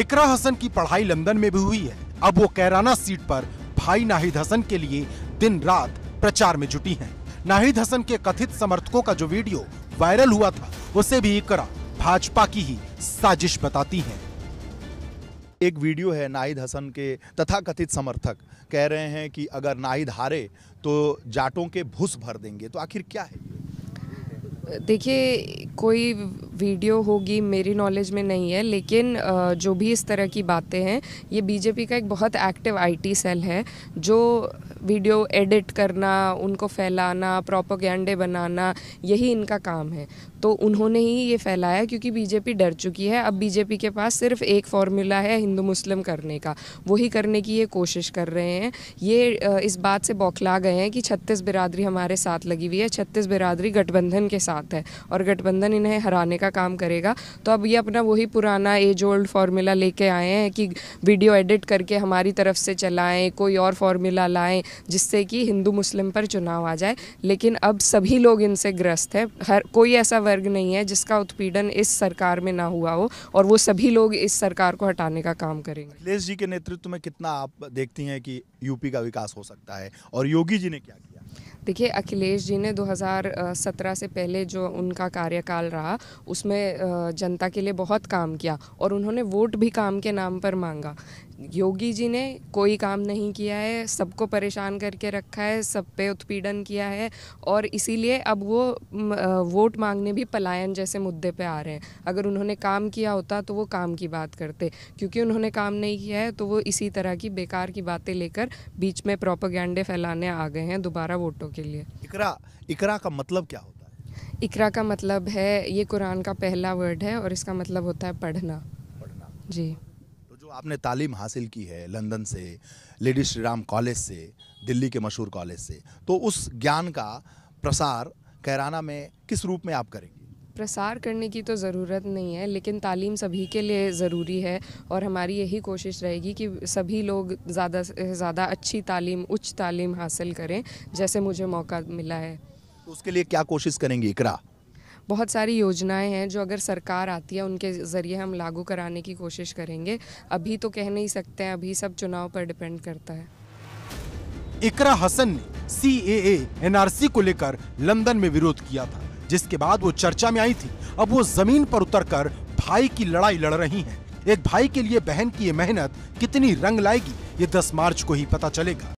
इकरा हसन की पढ़ाई लंदन में भी हुई है अब वो कैराना सीट पर भाई नाहिद हसन के लिए दिन रात प्रचार में जुटी हैं। नाहिद हसन के कथित समर्थकों का जो वीडियो वायरल हुआ था उसे भी इकरा भाजपा की ही साजिश बताती है एक वीडियो है नाहिद हसन के तथा कथित समर्थक कह रहे हैं कि अगर नाहिद हारे तो जाटों के भूस भर देंगे तो आखिर क्या है देखिए कोई वीडियो होगी मेरी नॉलेज में नहीं है लेकिन जो भी इस तरह की बातें हैं ये बीजेपी का एक बहुत एक्टिव आईटी सेल है जो वीडियो एडिट करना उनको फैलाना प्रोपोगंडे बनाना यही इनका काम है तो उन्होंने ही ये फैलाया क्योंकि बीजेपी डर चुकी है अब बीजेपी के पास सिर्फ एक फार्मूला है हिंदू मुस्लिम करने का वही करने की ये कोशिश कर रहे हैं ये इस बात से बौखला गए हैं कि छत्तीस बिरादरी हमारे साथ लगी हुई है छत्तीस बिरादरी गठबंधन के साथ साथ है और गठबंधन इन्हें हराने का काम करेगा तो अब ये अपना वही पुराना एज ओल्ड फार्मूला लेके आए हैं कि वीडियो एडिट करके हमारी तरफ से चलाएं कोई और फार्मूला लाएं जिससे कि हिंदू मुस्लिम पर चुनाव आ जाए लेकिन अब सभी लोग इनसे ग्रस्त हैं हर कोई ऐसा वर्ग नहीं है जिसका उत्पीड़न इस सरकार में ना हुआ हो और वो सभी लोग इस सरकार को हटाने का काम करेंगे अखिलेश जी के नेतृत्व में कितना आप देखती हैं कि यूपी का विकास हो सकता है और योगी जी ने क्या किया देखिए अखिलेश जी ने 2017 से पहले जो उनका कार्यकाल रहा उसमें जनता के लिए बहुत काम किया और उन्होंने वोट भी काम के नाम पर मांगा योगी जी ने कोई काम नहीं किया है सबको परेशान करके रखा है सब पे उत्पीड़न किया है और इसीलिए अब वो वोट मांगने भी पलायन जैसे मुद्दे पे आ रहे हैं अगर उन्होंने काम किया होता तो वो काम की बात करते क्योंकि उन्होंने काम नहीं किया है तो वो इसी तरह की बेकार की बातें लेकर बीच में प्रोपोगंडे फैलाने आ गए हैं दोबारा वोटों के लिए इकरा इकरा का मतलब क्या होता है इकरा का मतलब है ये कुरान का पहला वर्ड है और इसका मतलब होता है पढ़ना पढ़ना जी आपने तालीम हासिल की है लंदन से लेडी श्री राम कॉलेज से दिल्ली के मशहूर कॉलेज से तो उस ज्ञान का प्रसार कैराना में किस रूप में आप करेंगे प्रसार करने की तो ज़रूरत नहीं है लेकिन तालीम सभी के लिए ज़रूरी है और हमारी यही कोशिश रहेगी कि सभी लोग ज़्यादा से ज़्यादा अच्छी तालीम उच्च तालीम हासिल करें जैसे मुझे मौका मिला है तो उसके लिए क्या कोशिश करेंगी इकरा बहुत सारी योजनाएं हैं जो अगर सरकार आती है उनके ज़रिए हम लागू कराने की कोशिश करेंगे अभी तो कह नहीं सकते हैं अभी सब चुनाव पर डिपेंड करता है इकरा हसन ने सी ए एनआरसी को लेकर लंदन में विरोध किया था जिसके बाद वो चर्चा में आई थी अब वो जमीन पर उतरकर भाई की लड़ाई लड़ रही हैं एक भाई के लिए बहन की ये मेहनत कितनी रंग लाएगी ये 10 मार्च को ही पता चलेगा